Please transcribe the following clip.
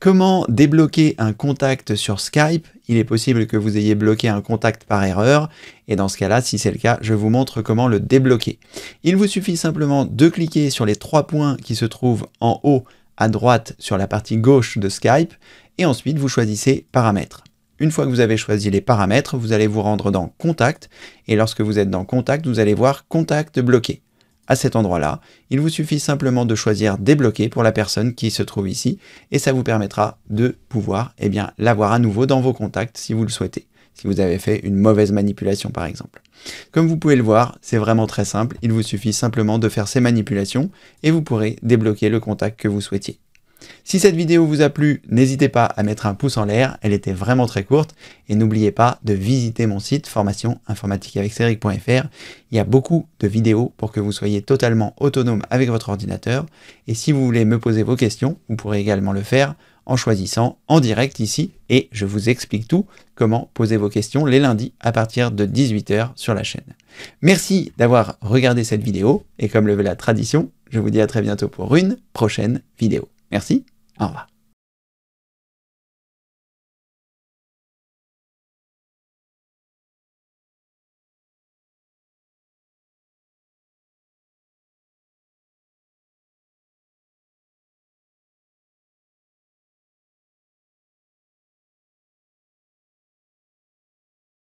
Comment débloquer un contact sur Skype Il est possible que vous ayez bloqué un contact par erreur, et dans ce cas-là, si c'est le cas, je vous montre comment le débloquer. Il vous suffit simplement de cliquer sur les trois points qui se trouvent en haut à droite sur la partie gauche de Skype, et ensuite vous choisissez Paramètres. Une fois que vous avez choisi les paramètres, vous allez vous rendre dans Contact, et lorsque vous êtes dans Contact, vous allez voir Contact bloqué à cet endroit-là. Il vous suffit simplement de choisir débloquer pour la personne qui se trouve ici et ça vous permettra de pouvoir eh bien l'avoir à nouveau dans vos contacts si vous le souhaitez si vous avez fait une mauvaise manipulation par exemple. Comme vous pouvez le voir, c'est vraiment très simple, il vous suffit simplement de faire ces manipulations et vous pourrez débloquer le contact que vous souhaitiez. Si cette vidéo vous a plu, n'hésitez pas à mettre un pouce en l'air, elle était vraiment très courte, et n'oubliez pas de visiter mon site formationinformatiqueaveceric.fr. Il y a beaucoup de vidéos pour que vous soyez totalement autonome avec votre ordinateur, et si vous voulez me poser vos questions, vous pourrez également le faire en choisissant en direct ici, et je vous explique tout, comment poser vos questions les lundis à partir de 18h sur la chaîne. Merci d'avoir regardé cette vidéo, et comme le veut la tradition, je vous dis à très bientôt pour une prochaine vidéo. Merci, au revoir.